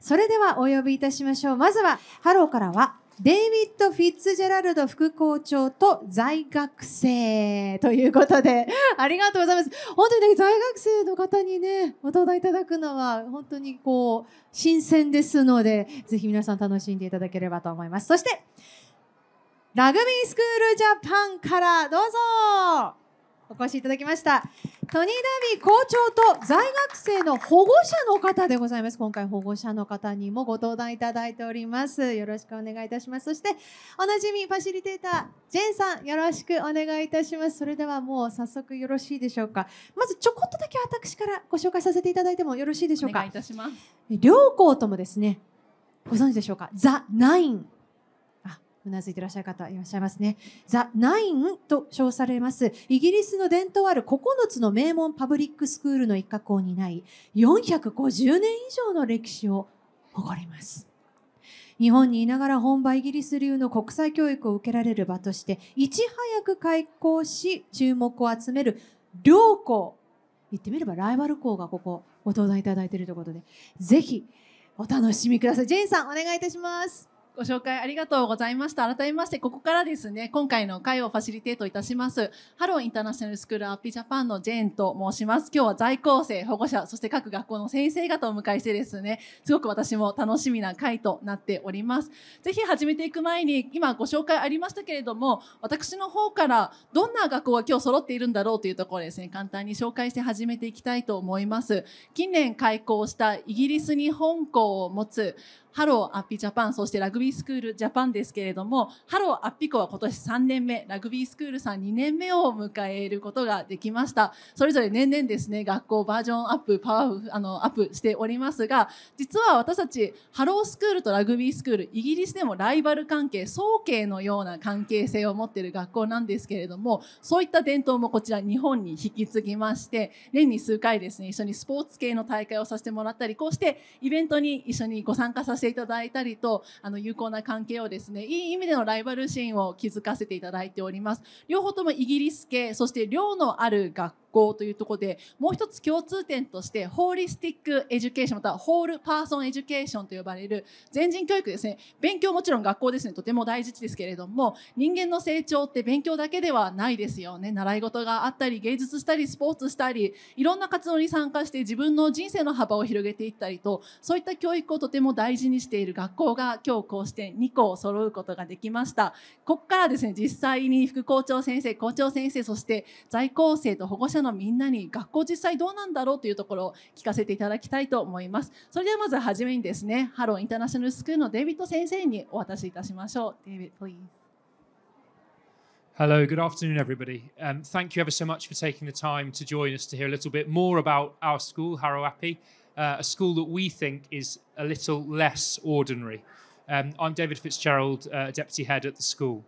それではお呼びいたしましょう。まずは、ハローからは、デイビッド・フィッツジェラルド副校長と在学生ということで、ありがとうございます。本当にね、在学生の方にね、お登壇いただくのは、本当にこう、新鮮ですので、ぜひ皆さん楽しんでいただければと思います。そして、ラグビースクールジャパンからどうぞお越しいただきましたトニー・ダービー校長と在学生の保護者の方でございます今回保護者の方にもご登壇いただいておりますよろしくお願いいたしますそしておなじみファシリテータージェンさんよろしくお願いいたしますそれではもう早速よろしいでしょうかまずちょこっとだけ私からご紹介させていただいてもよろしいでしょうかお願いいたします両校ともですねご存知でしょうかザ・ナインうなずいていらっしゃる方いらっしゃいますね。ザ・ナインと称されます、イギリスの伝統ある9つの名門パブリックスクールの一角を担い、450年以上の歴史を誇ります。日本にいながら本場イギリス流の国際教育を受けられる場として、いち早く開校し、注目を集める両校。言ってみればライバル校がここ、ご登壇いただいているということで、ぜひお楽しみください。ジェインさん、お願いいたします。ご紹介ありがとうございました。改めまして、ここからですね、今回の会をファシリテートいたします、ハローインターナショナルスクールアッピージャパンのジェーンと申します。今日は在校生、保護者、そして各学校の先生方をお迎えしてですね、すごく私も楽しみな会となっております。ぜひ始めていく前に、今ご紹介ありましたけれども、私の方からどんな学校が今日揃っているんだろうというところですね、簡単に紹介して始めていきたいと思います。近年開校したイギリスに本校を持つハローアッピジャパン、そしてラグビースクールジャパンですけれども、ハローアッピコは今年3年目、ラグビースクールさん2年目を迎えることができました。それぞれ年々ですね、学校バージョンアップ、パワーあの、アップしておりますが、実は私たち、ハロースクールとラグビースクール、イギリスでもライバル関係、総計のような関係性を持っている学校なんですけれども、そういった伝統もこちら日本に引き継ぎまして、年に数回ですね、一緒にスポーツ系の大会をさせてもらったり、こうしてイベントに一緒にご参加させてしていただいたりとあの有効な関係をですねいい意味でのライバルシーンを築かせていただいております両方ともイギリス系そして寮のある学校というところでもう一つ共通点としてホーリスティック・エデュケーションまたはホール・パーソン・エデュケーションと呼ばれる全人教育ですね勉強もちろん学校ですねとても大事ですけれども人間の成長って勉強だけではないですよね習い事があったり芸術したりスポーツしたりいろんな活動に参加して自分の人生の幅を広げていったりとそういった教育をとても大事にしている学校が今日こうして2校揃うことができましたここからですね実際に副校長先生校長先生そして在校生と保護者のみんなに学校実際どうなんだろうというところを聞かせていただきたいと思いますそれではまずはじめにですねハローインターナショナルスクールのデイビッド先生にお渡しいたしましょうデイビッド please Hello, good afternoon, everybody. Um, thank you ever so much for taking the time to join us to hear a little bit more about our school, Harrow Appy, uh, a school that we think is a little less ordinary. Um, I'm David Fitzgerald, uh, Deputy Head at the school.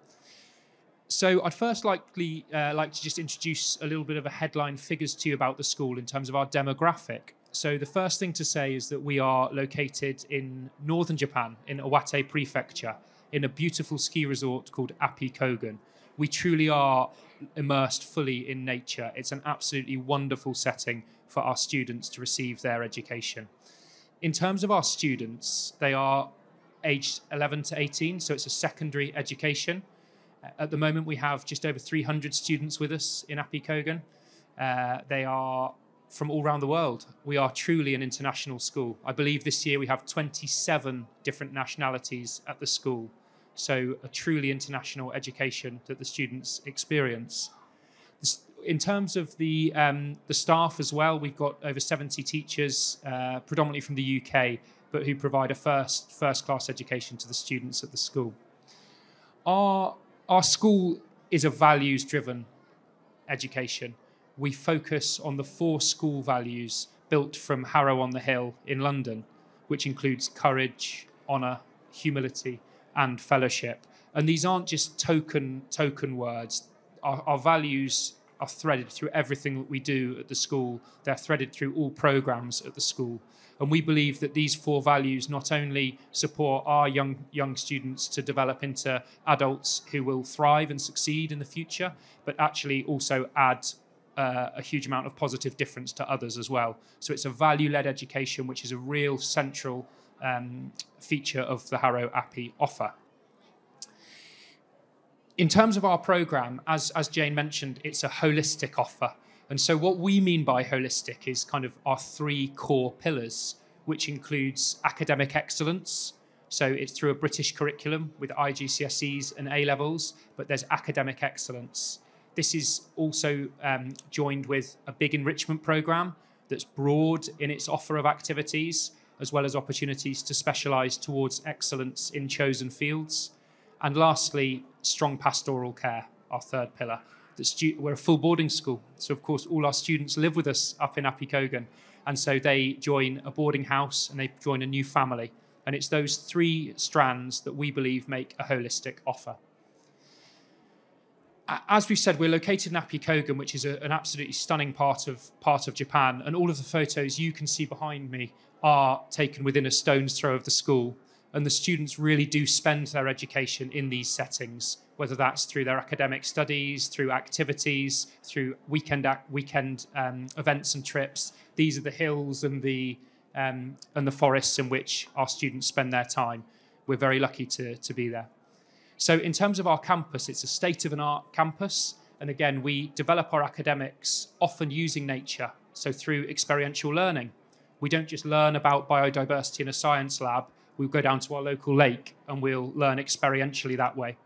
So I'd first likely uh, like to just introduce a little bit of a headline figures to you about the school in terms of our demographic. So the first thing to say is that we are located in northern Japan, in Owate Prefecture, in a beautiful ski resort called Api Kogan. We truly are immersed fully in nature. It's an absolutely wonderful setting for our students to receive their education. In terms of our students, they are aged 11 to 18, so it's a secondary education at the moment, we have just over 300 students with us in Appy Kogan. Uh, they are from all around the world. We are truly an international school. I believe this year we have 27 different nationalities at the school. So, a truly international education that the students experience. In terms of the, um, the staff as well, we've got over 70 teachers, uh, predominantly from the UK, but who provide a first, first class education to the students at the school. Our our school is a values driven education. We focus on the four school values built from Harrow on the Hill in London, which includes courage, honour, humility, and fellowship. And these aren't just token token words. Our, our values are threaded through everything that we do at the school. They're threaded through all programs at the school. And we believe that these four values not only support our young, young students to develop into adults who will thrive and succeed in the future, but actually also add uh, a huge amount of positive difference to others as well. So it's a value led education, which is a real central um, feature of the Harrow Appy offer in terms of our program, as, as Jane mentioned, it's a holistic offer. And so, what we mean by holistic is kind of our three core pillars, which includes academic excellence. So, it's through a British curriculum with IGCSEs and A levels, but there's academic excellence. This is also um, joined with a big enrichment program that's broad in its offer of activities, as well as opportunities to specialise towards excellence in chosen fields. And lastly, strong pastoral care, our third pillar stu- we're a full boarding school. So, of course, all our students live with us up in Apikogan. And so they join a boarding house and they join a new family. And it's those three strands that we believe make a holistic offer. As we've said, we're located in Apikogan, which is a, an absolutely stunning part of, part of Japan. And all of the photos you can see behind me are taken within a stone's throw of the school and the students really do spend their education in these settings, whether that's through their academic studies, through activities, through weekend weekend um, events and trips. These are the hills and the um, and the forests in which our students spend their time. We're very lucky to, to be there. So, in terms of our campus, it's a state of an art campus. And again, we develop our academics often using nature, so through experiential learning. We don't just learn about biodiversity in a science lab, we'll go down to our local lake and we'll learn experientially that way.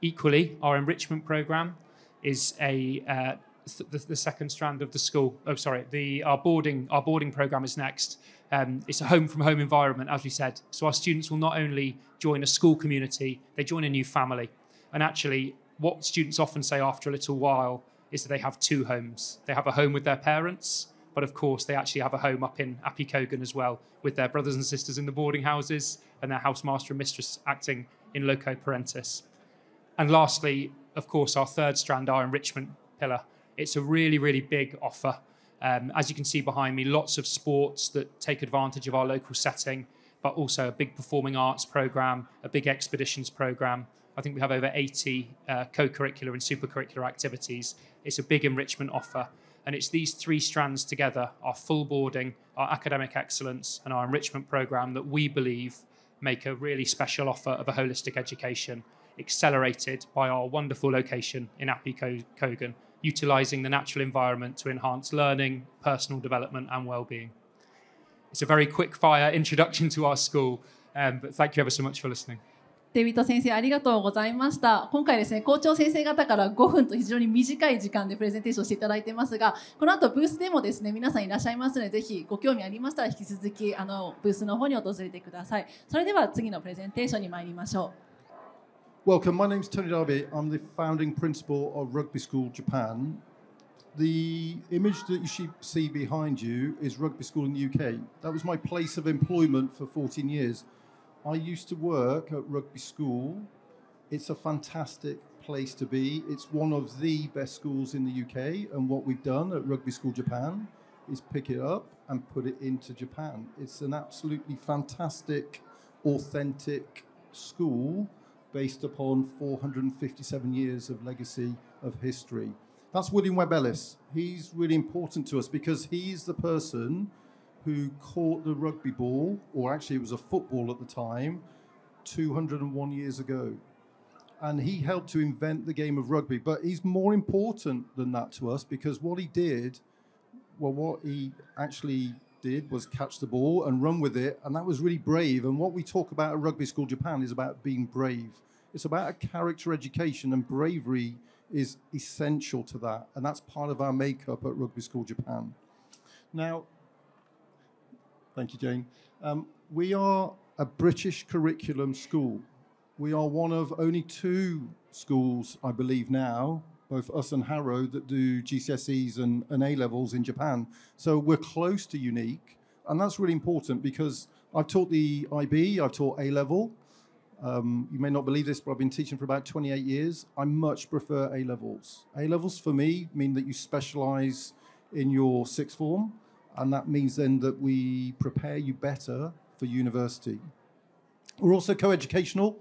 Equally, our enrichment program is a uh, th- the, the, second strand of the school. Oh, sorry, the our boarding our boarding program is next. Um, it's a home from home environment, as we said. So our students will not only join a school community, they join a new family. And actually, what students often say after a little while is that they have two homes. They have a home with their parents but of course, they actually have a home up in Appy as well, with their brothers and sisters in the boarding houses and their housemaster and mistress acting in loco parentis. And lastly, of course, our third strand, our enrichment pillar. It's a really, really big offer. Um, as you can see behind me, lots of sports that take advantage of our local setting, but also a big performing arts program, a big expeditions program. I think we have over 80 uh, co curricular and super curricular activities. It's a big enrichment offer. And it's these three strands together our full boarding, our academic excellence, and our enrichment program that we believe make a really special offer of a holistic education, accelerated by our wonderful location in Appy Cogan, utilizing the natural environment to enhance learning, personal development, and well-being. It's a very quick fire introduction to our school, um, but thank you ever so much for listening. デビット先生ありがとうございました今回ですね校長先生方から5分と非常に短い時間でプレゼンテーションしていただいてますがこの後ブースでもですね皆さんいらっしゃいますのでぜひご興味ありましたら引き続きあのブースの方に訪れてくださいそれでは次のプレゼンテーションに参りましょう Welcome, my name is Tony Darby. I'm the founding principal of Rugby School Japan. the image that you see behind you is rugby school in the UK. That was my place of employment for 14 years. I used to work at Rugby School. It's a fantastic place to be. It's one of the best schools in the UK, and what we've done at Rugby School Japan is pick it up and put it into Japan. It's an absolutely fantastic, authentic school based upon 457 years of legacy of history. That's William Webb Ellis. He's really important to us because he's the person who caught the rugby ball, or actually it was a football at the time, 201 years ago. And he helped to invent the game of rugby. But he's more important than that to us because what he did, well, what he actually did was catch the ball and run with it. And that was really brave. And what we talk about at Rugby School Japan is about being brave, it's about a character education, and bravery is essential to that. And that's part of our makeup at Rugby School Japan. Now, Thank you, Jane. Um, we are a British curriculum school. We are one of only two schools, I believe now, both us and Harrow, that do GCSEs and, and A levels in Japan. So we're close to unique. And that's really important because I've taught the IB, I've taught A level. Um, you may not believe this, but I've been teaching for about 28 years. I much prefer A levels. A levels for me mean that you specialize in your sixth form and that means then that we prepare you better for university. We're also co-educational.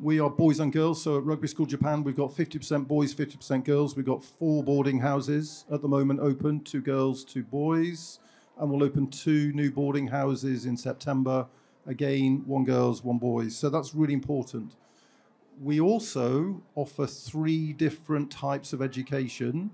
We are boys and girls, so at Rugby School Japan, we've got 50% boys, 50% girls. We've got four boarding houses at the moment open, two girls, two boys, and we'll open two new boarding houses in September. Again, one girls, one boys. So that's really important. We also offer three different types of education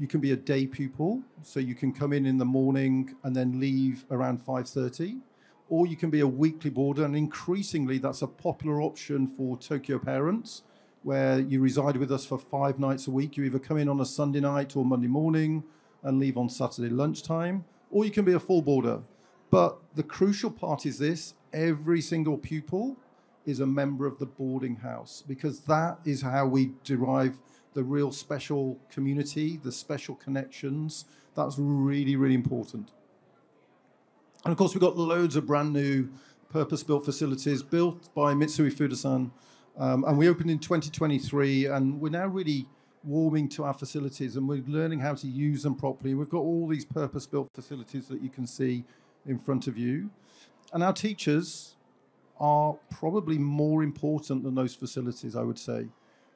you can be a day pupil, so you can come in in the morning and then leave around 5:30, or you can be a weekly boarder, and increasingly that's a popular option for Tokyo parents, where you reside with us for five nights a week. You either come in on a Sunday night or Monday morning and leave on Saturday lunchtime, or you can be a full boarder. But the crucial part is this: every single pupil is a member of the boarding house because that is how we derive the real special community, the special connections. That's really, really important. And of course, we've got loads of brand new purpose built facilities built by Mitsui Fudosan. Um, and we opened in 2023, and we're now really warming to our facilities and we're learning how to use them properly. We've got all these purpose built facilities that you can see in front of you. And our teachers are probably more important than those facilities, I would say.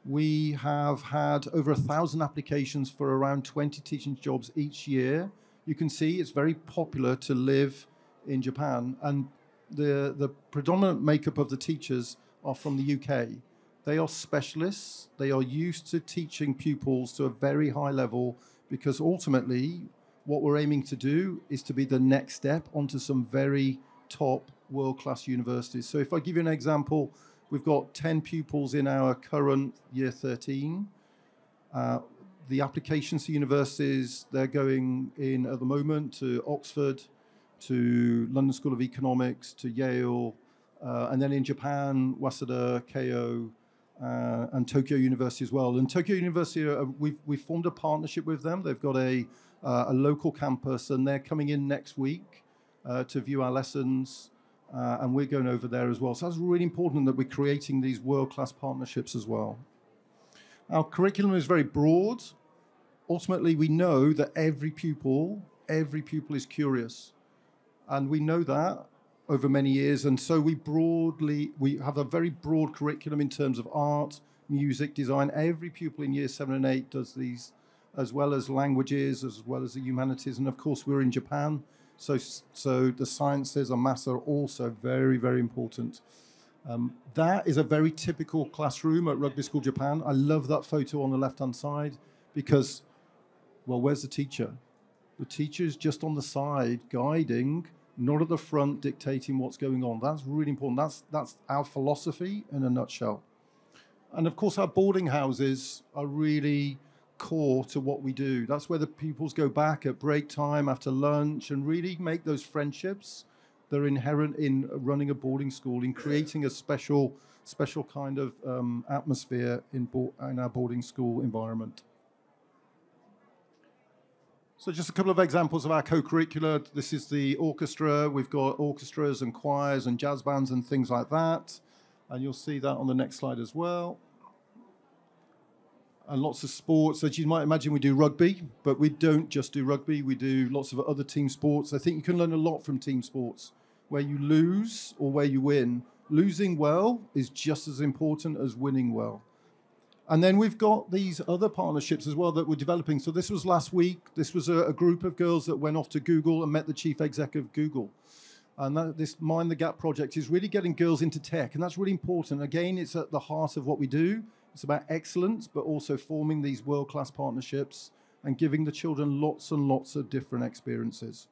We have had over a thousand applications for around 20 teaching jobs each year. You can see it's very popular to live in Japan, and the, the predominant makeup of the teachers are from the UK. They are specialists, they are used to teaching pupils to a very high level because ultimately, what we're aiming to do is to be the next step onto some very top world class universities. So, if I give you an example, We've got 10 pupils in our current year 13. Uh, the applications to universities, they're going in at the moment to Oxford, to London School of Economics, to Yale, uh, and then in Japan, Waseda, Keio, uh, and Tokyo University as well. And Tokyo University, uh, we've, we've formed a partnership with them. They've got a, uh, a local campus, and they're coming in next week uh, to view our lessons uh, and we're going over there as well. So that's really important that we're creating these world class partnerships as well. Our curriculum is very broad. Ultimately, we know that every pupil, every pupil is curious. And we know that over many years. And so we broadly, we have a very broad curriculum in terms of art, music, design. Every pupil in year seven and eight does these, as well as languages, as well as the humanities. And of course, we're in Japan. So, so the sciences and maths are also very, very important. Um, that is a very typical classroom at Rugby School Japan. I love that photo on the left-hand side because, well, where's the teacher? The teacher is just on the side guiding, not at the front dictating what's going on. That's really important. That's, that's our philosophy in a nutshell. And of course, our boarding houses are really core to what we do. That's where the pupils go back at break time, after lunch, and really make those friendships that are inherent in running a boarding school, in creating a special, special kind of um, atmosphere in, in our boarding school environment. So just a couple of examples of our co-curricular. This is the orchestra. We've got orchestras and choirs and jazz bands and things like that. And you'll see that on the next slide as well and lots of sports. As you might imagine, we do rugby, but we don't just do rugby. We do lots of other team sports. I think you can learn a lot from team sports, where you lose or where you win. Losing well is just as important as winning well. And then we've got these other partnerships as well that we're developing. So this was last week. This was a, a group of girls that went off to Google and met the chief exec of Google and that, this Mind the Gap project is really getting girls into tech, and that's really important. Again, it's at the heart of what we do. It's about excellence, but also forming these world class partnerships and giving the children lots and lots of different experiences.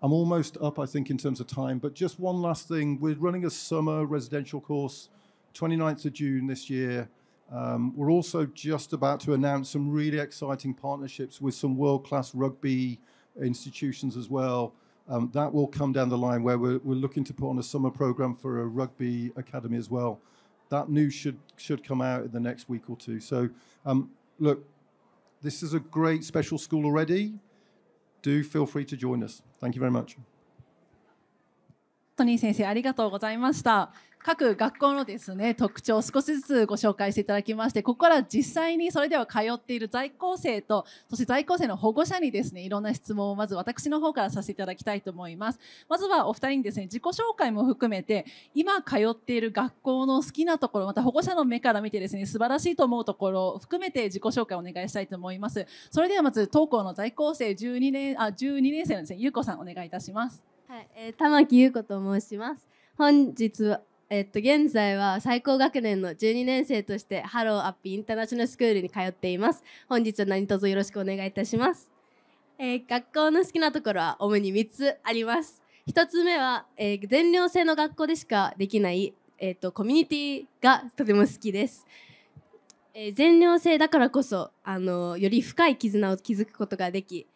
I'm almost up, I think, in terms of time, but just one last thing. We're running a summer residential course, 29th of June this year. Um, we're also just about to announce some really exciting partnerships with some world class rugby institutions as well. Um, that will come down the line where we're, we're looking to put on a summer program for a rugby academy as well. That news should should come out in the next week or two. So, um, look, this is a great special school already. Do feel free to join us. Thank you very much. トニー先生ありがとうございました各学校のですね特徴を少しずつご紹介していただきましてここから実際にそれでは通っている在校生とそして在校生の保護者にですねいろんな質問をまず私の方からさせていただきたいと思いますまずはお二人にですね自己紹介も含めて今通っている学校の好きなところまた保護者の目から見てですね素晴らしいと思うところを含めて自己紹介をお願いしたいと思いますそれではまず当校の在校生12年あ12年生のですねゆうこさんお願いいたしますはい、えー、玉木優子と申します。本日はえっと、現在は最高学年の12年生としてハローアップインターナショナルスクールに通っています。本日は何卒よろしくお願いいたします。えー、学校の好きなところは主に3つあります。1つ目は、えー、全寮制の学校でしかできない、えーと、コミュニティがとても好きです。えー、全寮制だからこそあのより深い絆を築くことができ、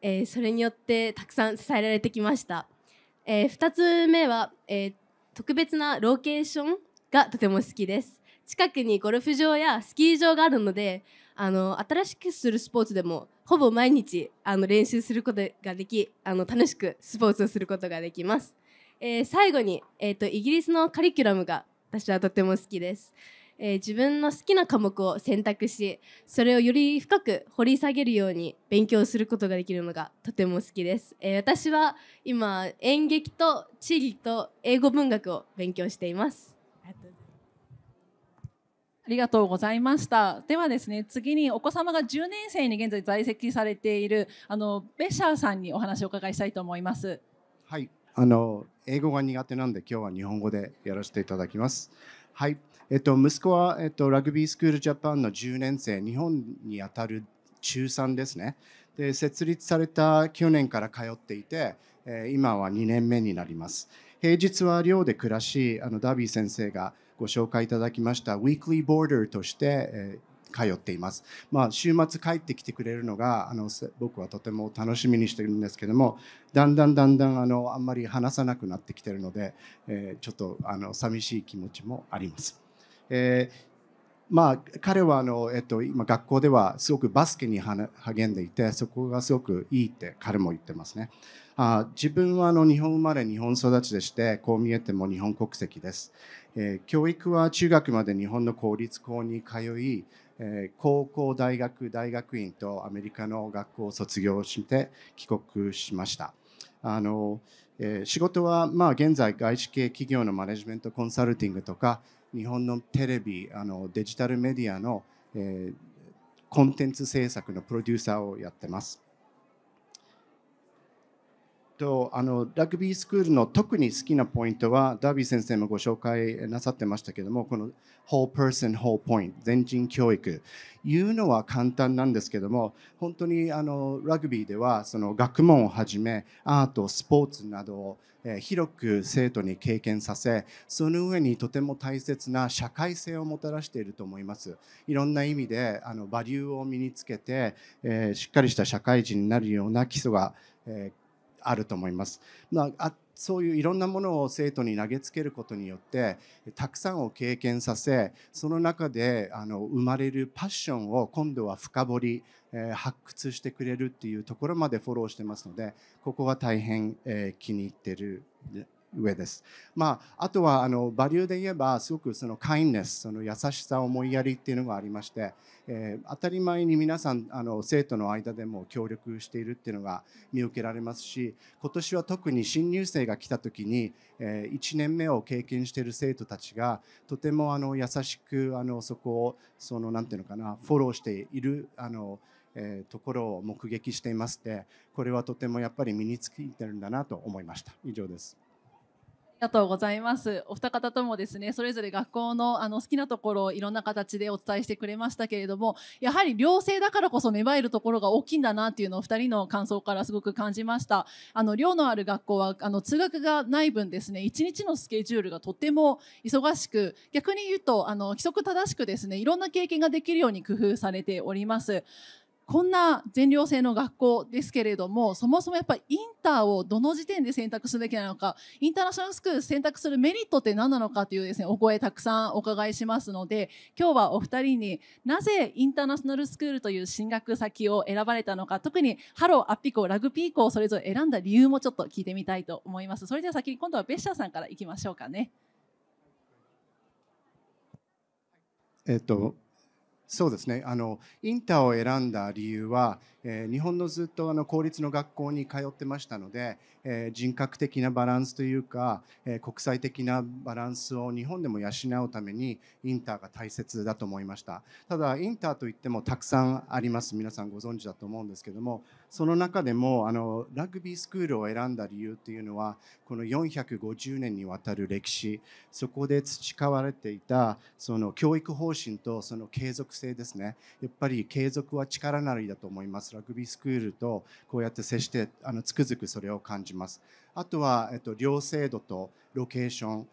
えー、それによってたくさん支えられてきました。えー、2つ目は、えー、特別なロケーションがとても好きです近くにゴルフ場やスキー場があるのであの新しくするスポーツでもほぼ毎日あの練習することができあの楽しくスポーツをすることができます、えー、最後に、えーと、とイギリスのカリキュラムが私はとても好きですえー、自分の好きな科目を選択しそれをより深く掘り下げるように勉強することができるのがとても好きです、えー、私は今演劇と地理と英語文学を勉強していますありがとうございました。ではですね、次にお子様が10年生に現在在籍されているあのベシャーさんにお話をお伺いしたいと思います。はい、あの英語が苦手なんで今日は日本語でやらせていただきます。はい、えっと、息子は、えっと、ラグビースクールジャパンの10年生日本に当たる中3ですねで設立された去年から通っていて、え今は2年目になります平日は寮で暮らしあのダービー先生がご紹介いただきましたウィークリーボーダーとして、え通っています、まあ、週末帰ってきてくれるのがあの僕はとても楽しみにしてるんですけどもだんだんだんだんあのあんまり話さなくなってきてるので、えちょっとあの寂しい気持ちもあります。えーまあ、彼はあの、えっと、今学校ではすごくバスケに励んでいてそこがすごくいいって彼も言ってますねあ自分はあの日本生まれ日本育ちでしてこう見えても日本国籍です、えー、教育は中学まで日本の公立校に通い、え高校大学大学院とアメリカの学校を卒業して帰国しましたあの、え仕事はまあ現在外資系企業のマネジメントコンサルティングとか日本のテレビあのデジタルメディアの、えー、コンテンツ制作のプロデューサーをやってます。とあのラグビースクールの特に好きなポイントはダービー先生もご紹介なさってましたけどもこの whole person whole point 全人教育いうのは簡単なんですけども本当にあのラグビーではその学問をはじめアートスポーツなどを広く生徒に経験させその上にとても大切な社会性をもたらしていると思いますいろんな意味であのバリューを身につけて、えー、しっかりした社会人になるような基礎が、えーあると思います。まあ、そういういろんなものを生徒に投げつけることによってたくさんを経験させその中であの生まれるパッションを今度は深掘り、えー、発掘してくれるっていうところまでフォローしてますのでここは大変、えー、気に入ってる上です。まあ、あとはあのバリューで言えばすごくそのカインネスその優しさ思いやりっていうのがありまして、えー、当たり前に皆さんあの生徒の間でも協力しているっていうのが見受けられますし今年は特に新入生が来た時に、えー、1年目を経験している生徒たちがとてもあの優しくあのそこをそのなんていうのかなフォローしているあのえー、ところを目撃していましてこれはとてもやっぱり身についてるんだなと思いました以上です。ありがとうございます。お二方ともですね、それぞれ学校のあの好きなところをいろんな形でお伝えしてくれましたけれども、やはり寮生だからこそ芽生えるところが大きいんだなっていうのを二人の感想からすごく感じました。あの寮のある学校はあの通学がない分ですね、一日のスケジュールがとても忙しく、逆に言うとあの規則正しくですね、いろんな経験ができるように工夫されております。こんな全寮制の学校ですけれどもそもそもやっぱりインターをどの時点で選択すべきなのかインターナショナルスクール選択するメリットって何なのかというですねお声たくさんお伺いしますので今日はお二人になぜインターナショナルスクールという進学先を選ばれたのか特にハローアピコラグピーコをそれぞれ選んだ理由もちょっと聞いてみたいと思いますそれでは先に今度はベッシャーさんからいきましょうかね。えっとそうですねあのインターを選んだ理由はえ日本のずっとあの公立の学校に通ってましたので、え人格的なバランスというか、え国際的なバランスを日本でも養うためにインターが大切だと思いましたただインターといってもたくさんあります皆さんご存知だと思うんですけどもその中でもあのラグビースクールを選んだ理由っていうのはこの450年にわたる歴史そこで培われていたその教育方針とその継続性ですねやっぱり継続は力なりだと思いますラグビースクールとこうやって接してあのつくづくそれを感じます。あとは、えっと、寮制度とロケーション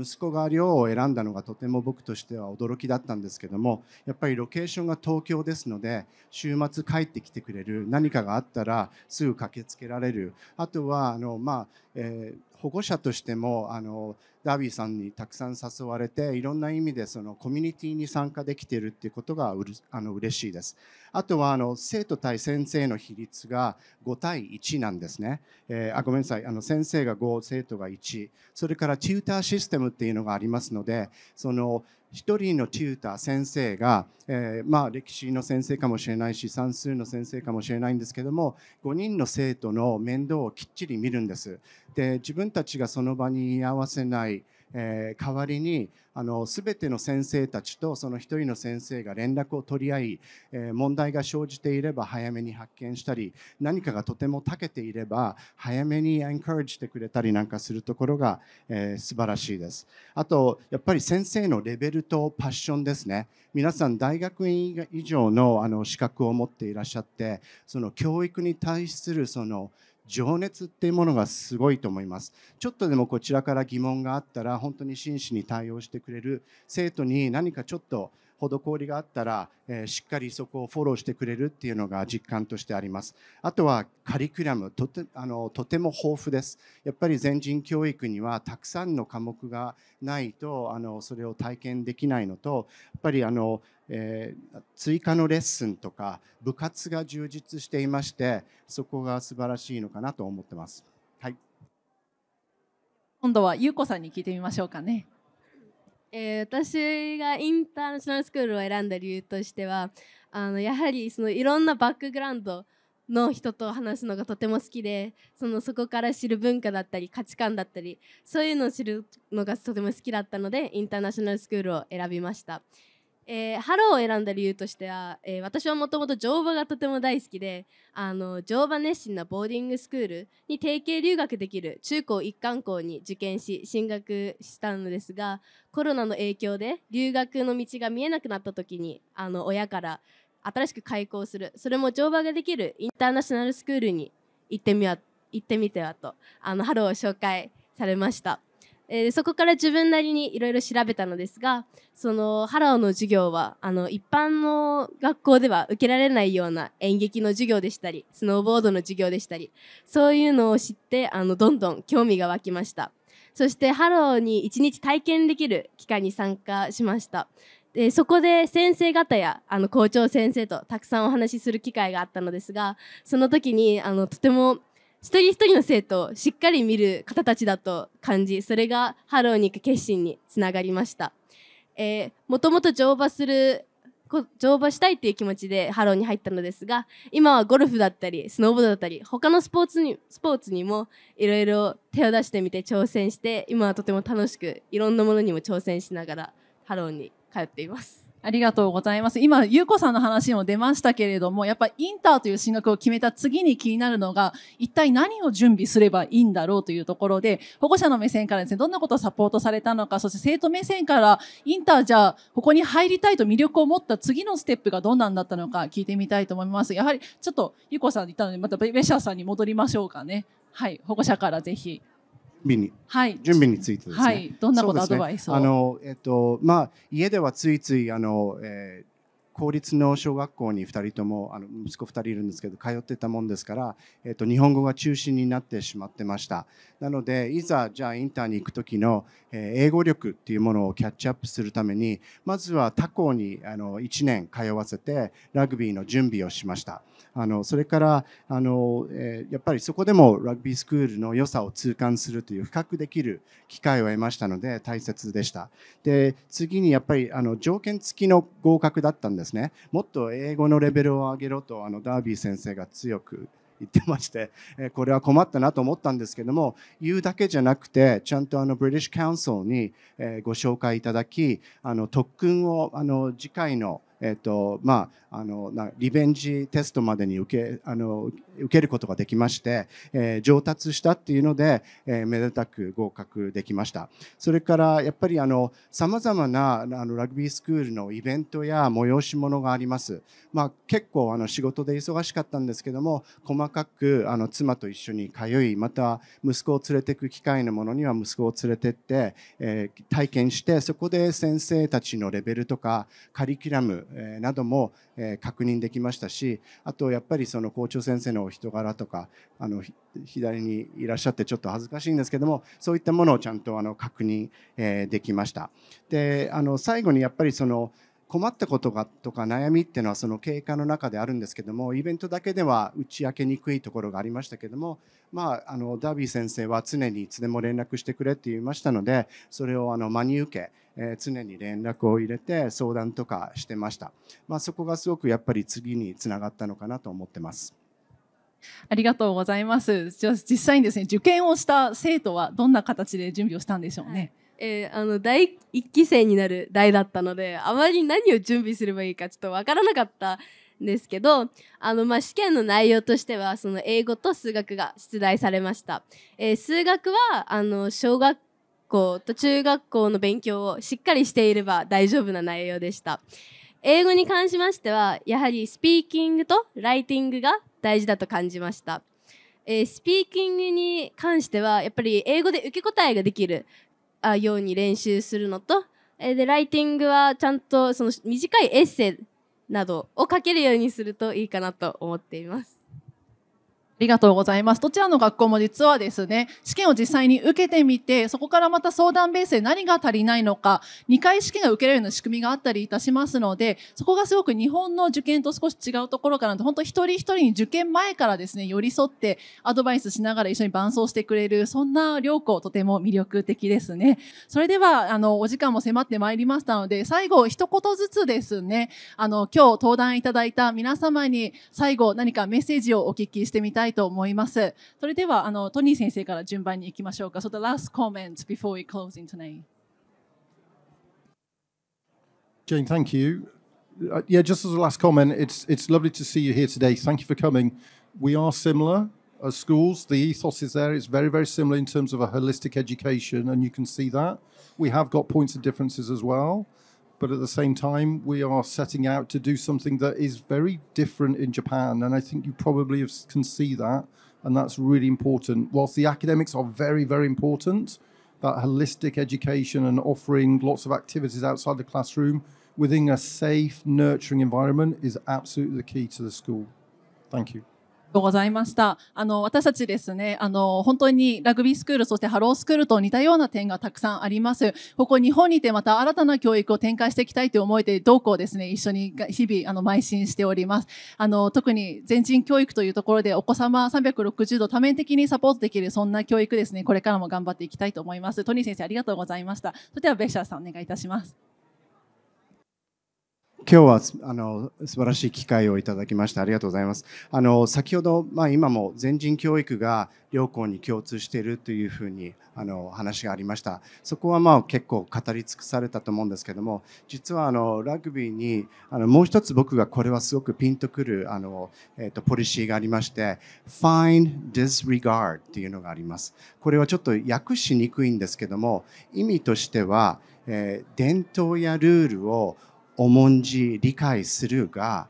息子が寮を選んだのがとても僕としては驚きだったんですけどもやっぱりロケーションが東京ですので週末帰ってきてくれる何かがあったらすぐ駆けつけられるあとはあの、まあえー、保護者としてもあのダービーさんにたくさん誘われていろんな意味でそのコミュニティに参加できているっていうことがうれあの嬉しいです。あとはあの生徒対先生の比率が5対1なんですね。えー、あごめんなさいあの先生が5生徒が1それからチューターシステムっていうのがありますのでその1人のチューター先生が、えー、まあ、歴史の先生かもしれないし算数の先生かもしれないんですけども5人の生徒の面倒をきっちり見るんです。で自分たちがその場に居合わせないえー、代わりにあの全ての先生たちとその1人の先生が連絡を取り合い、えー、問題が生じていれば早めに発見したり何かがとても長けていれば早めにエンカレッジしてくれたりなんかするところが、えー、素晴らしいです。あとやっぱり先生のレベルとパッションですね。皆さん大学院以上のあの資格を持っていらっしゃってその教育に対するその情熱っていうものがすごいと思いますちょっとでもこちらから疑問があったら本当に真摯に対応してくれる生徒に何かちょっと施りがあったら、えー、しっかりそこをフォローしてくれるっていうのが実感としてありますあとはカリキュラムとてあのとても豊富ですやっぱり全人教育にはたくさんの科目がないとあのそれを体験できないのとやっぱりあのえー、追加のレッスンとか部活が充実していましてそこが素晴らしいのかなと思ってます。はい、今度は優子さんに聞いてみましょうかね。えー、私がインターナショナルスクールを選んだ理由としてはあのやはりそのいろんなバックグラウンドの人と話すのがとても好きでそのそこから知る文化だったり価値観だったりそういうのを知るのがとても好きだったのでインターナショナルスクールを選びました。えー、ハローを選んだ理由としては、えー、私はもともと乗馬がとても大好きであの乗馬熱心なボーディングスクールに定型留学できる中高一貫校に受験し進学したのですがコロナの影響で留学の道が見えなくなった時にあの親から新しく開校するそれも乗馬ができるインターナショナルスクールに行ってみは行ってみてはとあのハローを紹介されました。えー、そこから自分なりにいろいろ調べたのですがそのハローの授業はあの一般の学校では受けられないような演劇の授業でしたりスノーボードの授業でしたりそういうのを知ってあのどんどん興味が湧きましたそしてハローに1日体験できる機会に参加しましたでそこで先生方やあの校長先生とたくさんお話しする機会があったのですがその時にあのとても一人一人の生徒をしっかり見る方たちだと感じそれがハローに行く決心につながりました、えー、もともと乗馬する乗馬したいっていう気持ちでハローに入ったのですが今はゴルフだったりスノーボードだったり他のスポーツにスポーツにもいろいろ手を出してみて挑戦して今はとても楽しくいろんなものにも挑戦しながらハローに通っていますありがとうございます。今、ゆうこさんの話も出ましたけれども、やっぱインターという進学を決めた次に気になるのが、一体何を準備すればいいんだろうというところで、保護者の目線からですね、どんなことをサポートされたのか、そして生徒目線から、インターじゃあ、ここに入りたいと魅力を持った次のステップがどんなんだったのか聞いてみたいと思います。やはり、ちょっと、ゆうこさん言ったので、またベシャーさんに戻りましょうかね。はい、保護者からぜひ。備に、はい、準備についてですね。はい、どんなこと、アドバイスをあの、えっとまあ、家ではついついあの、えー公立の小学校に2人ともあの息子2人いるんですけど通ってたもんですから、えー、と日本語が中心になってしまってましたなのでいざじゃあインターに行く時の、え英語力っていうものをキャッチアップするためにまずは他校にあの1年通わせてラグビーの準備をしましたあのそれからあの、えやっぱりそこでもラグビースクールの良さを痛感するという深くできる機会を得ましたので大切でしたで次にやっぱりあの条件付きの合格だったんですですねもっと英語のレベルを上げろとあのダービー先生が強く言ってまして、えこれは困ったなと思ったんですけども言うだけじゃなくてちゃんとあのブリティッシュカウンソルに、えご紹介いただきあの特訓をあの次回のえっとまあ、あのリベンジテストまでに受けあの受けることができまして、えー、上達したっていうので、えー、めでたく合格できましたそれからやっぱりさまざまなあのラグビースクールのイベントや催し物があります、まあ、結構あの仕事で忙しかったんですけども細かくあの妻と一緒に通いまた息子を連れていく機会のものには息子を連れてって、えー、体験してそこで先生たちのレベルとかカリキュラムなども確認できましたしあとやっぱりその校長先生のお人柄とかあの左にいらっしゃってちょっと恥ずかしいんですけどもそういったものをちゃんとあの確認できました。であの最後にやっぱりその困ったことがとか悩みっていうのはその経過の中であるんですけどもイベントだけでは打ち明けにくいところがありましたけども、まあ、あのダービー先生は常にいつでも連絡してくれって言いましたのでそれをあの真に受け、えー、常に連絡を入れて相談とかしてました、まあ、そこがすごくやっぱり次につながったのかなと思ってます。ありがとうございます。じゃあ実際にですね受験をした生徒はどんな形で準備をしたんでしょうね。はいえー、あの第1期生になる代だったのであまり何を準備すればいいかちょっと分からなかったんですけどあの、まあ、試験の内容としてはその英語と数学が出題されました。えー、数学はあの小学校と中学校の勉強をしっかりしていれば大丈夫な内容でした。英語に関しましてはやはりスピーキングとライティングが大事だと感じました。えー、スピーキングに関してはやっぱり英語で受け答えができるように練習するのと、えでライティングはちゃんとその短いエッセイなどを書けるようにするといいかなと思っています。りがとうございます。どちらの学校も実はですね、試験を実際に受けてみて、そこからまた相談ベースで何が足りないのか、2回試験が受けられるような仕組みがあったりいたしますので、そこがすごく日本の受験と少し違うところかなと、本当一人一人に受験前からですね、寄り添ってアドバイスしながら一緒に伴走してくれる、そんな良子とても魅力的ですね。それでは、あの、お時間も迫ってまいりましたので、最後一言ずつですね、あの、今日登壇いただいた皆様に最後何かメッセージをお聞きしてみたいいと思います。それではあのトニー先生から順番に行きましょうか。So the last before we close in tonight. Jane, thank you. Uh, yeah, just as a last comment, it's it's lovely to see you here today. Thank you for coming. We are similar as schools. The ethos is there. It's very very similar in terms of a holistic education, and you can see that. We have got points of differences as well but at the same time, we are setting out to do something that is very different in Japan. And I think you probably have, can see that. And that's really important. Whilst the academics are very, very important, that holistic education and offering lots of activities outside the classroom within a safe, nurturing environment is absolutely the key to the school. Thank you. とうございました。あの、私たちですね、あの、本当にラグビースクール、そしてハロースクールと似たような点がたくさんあります。ここ日本にてまた新たな教育を展開していきたいという思いで、同校ですね、一緒に日々、あの、邁進しております。あの、特に全人教育というところで、お子様360度多面的にサポートできる、そんな教育ですね、これからも頑張っていきたいと思います。トニー先生、ありがとうございました。それでは、ベッシャーさん、お願いいたします。今日はあの素晴らしい機会をいただきましてありがとうございます。あの先ほど、まあ、今も全人教育が両校に共通しているというふうにあの話がありました。そこはまあ結構語り尽くされたと思うんですけども実はあのラグビーにあのもう一つ僕がこれはすごくピンとくるあの、えーと、ポリシーがありまして Find Disregard っていうのがあります。これはちょっと訳しにくいんですけども意味としては、えー、伝統やルールを重んじ理解するが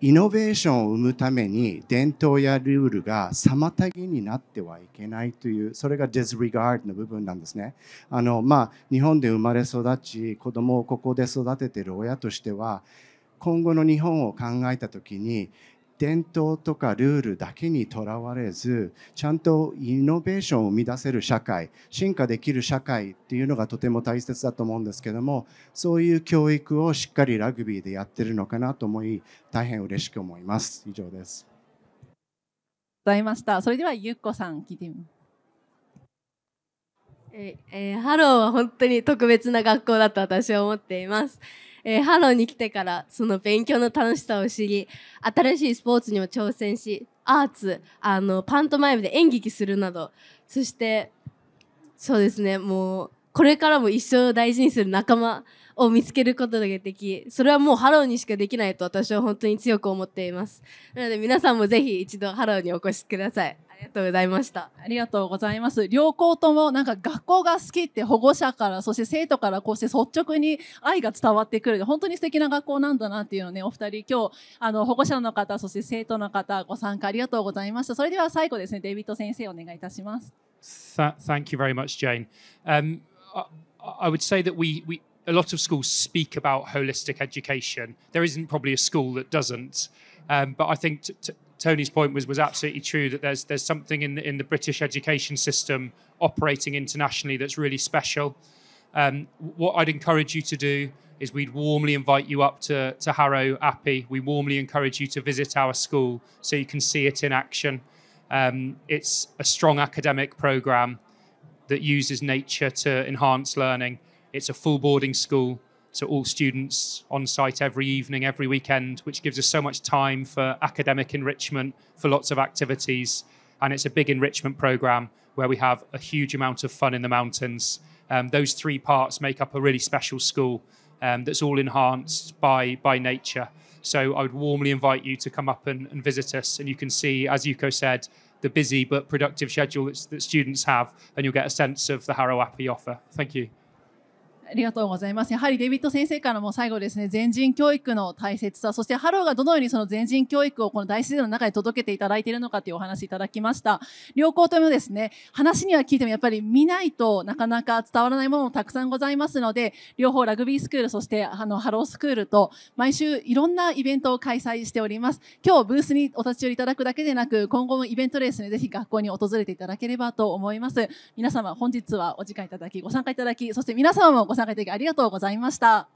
イノベーションを生むために伝統やルールが妨げになってはいけないというそれが disregard の部分なんですねあの、まあ、日本で生まれ育ち子供をここで育ててる親としては今後の日本を考えた時に伝統とかルールだけにとらわれずちゃんとイノベーションを生み出せる社会進化できる社会っていうのがとても大切だと思うんですけどもそういう教育をしっかりラグビーでやってるのかなと思い大変嬉しく思います以上ですございましたそれではゆっこさん聞いてみますえー、ハローは本当に特別な学校だと私は思っています。えー、ハローに来てからその勉強の楽しさを知り新しいスポーツにも挑戦しアーツあのパントマイムで演劇するなどそしてそうですねもうこれからも一生大事にする仲間を見つけることができそれはもうハローにしかできないと私は本当に強く思っていますなので皆さんもぜひ一度ハローにお越しくださいありがとうございました。ありがとうございます。両校ともなんか学校が好きって保護者から、そして生徒からこうして率直に愛が伝わってくる。本当に素敵な学校なんだなっていうのね、お二人今日、あの、保護者の方、そして生徒の方、ご参加ありがとうございました。それでは最後ですね、デイビッド先生お願いいたします。Thank you very much, Jane.、Um, I would say that we, we a lot of schools speak about holistic education. There isn't probably a school that doesn't. Um, but I think to, to, Tony's point was was absolutely true that there's there's something in the, in the British education system operating internationally that's really special. Um, what I'd encourage you to do is we'd warmly invite you up to, to Harrow Appy. We warmly encourage you to visit our school so you can see it in action. Um, it's a strong academic program that uses nature to enhance learning. It's a full boarding school so all students on site every evening, every weekend, which gives us so much time for academic enrichment, for lots of activities. And it's a big enrichment program where we have a huge amount of fun in the mountains. Um, those three parts make up a really special school um, that's all enhanced by, by nature. So I would warmly invite you to come up and, and visit us. And you can see, as Yuko said, the busy but productive schedule that, that students have, and you'll get a sense of the Harrow Appy offer. Thank you. ありがとうございます。やはりデビット先生からも最後ですね、全人教育の大切さ、そしてハローがどのようにその全人教育をこの大自然の中で届けていただいているのかというお話いただきました。良好ともですね、話には聞いてもやっぱり見ないとなかなか伝わらないものもたくさんございますので、両方ラグビースクール、そしてあのハロースクールと毎週いろんなイベントを開催しております。今日ブースにお立ち寄りいただくだけでなく、今後もイベントレースにぜひ学校に訪れていただければと思います。皆様本日はお時間いただき、ご参加いただき、そして皆様もご参加いただきありがとうございました。